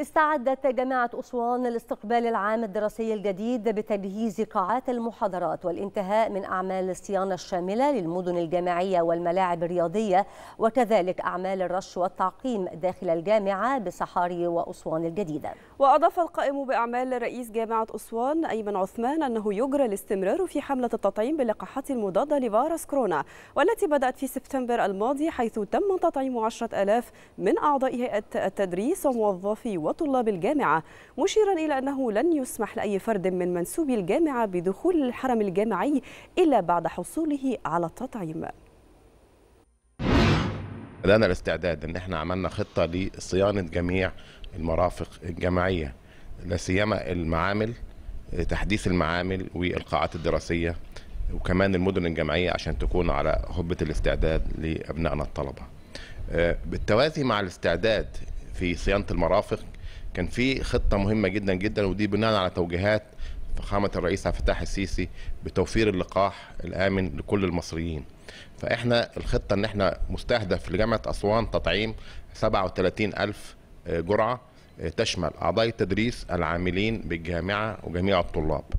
استعدت جامعة أسوان لاستقبال العام الدراسي الجديد بتجهيز قاعات المحاضرات والانتهاء من أعمال الصيانة الشاملة للمدن الجامعية والملاعب الرياضية وكذلك أعمال الرش والتعقيم داخل الجامعة بصحاري وأسوان الجديدة وأضاف القائم بأعمال رئيس جامعة أسوان أيمن عثمان أنه يجرى الاستمرار في حملة التطعيم باللقاحات المضادة لفيروس كورونا والتي بدأت في سبتمبر الماضي حيث تم تطعيم عشرة ألاف من أعضاء هيئة التدريس وموظفي وطلاب الجامعة مشيرا إلى أنه لن يسمح لأي فرد من منسوبي الجامعة بدخول الحرم الجامعي إلا بعد حصوله على التطعيم لنا الاستعداد ان احنا عملنا خطه لصيانه جميع المرافق الجامعيه لا سيما المعامل تحديث المعامل والقاعات الدراسيه وكمان المدن الجامعيه عشان تكون على هبه الاستعداد لابنائنا الطلبه. آه، بالتوازي مع الاستعداد في صيانه المرافق كان في خطه مهمه جدا جدا ودي بناء على توجيهات فخامه الرئيس عبد الفتاح السيسي بتوفير اللقاح الامن لكل المصريين فاحنا الخطه ان احنا مستهدف لجامعه اسوان تطعيم 37 الف آه، جرعه آه، تشمل اعضاء التدريس العاملين بالجامعه وجميع الطلاب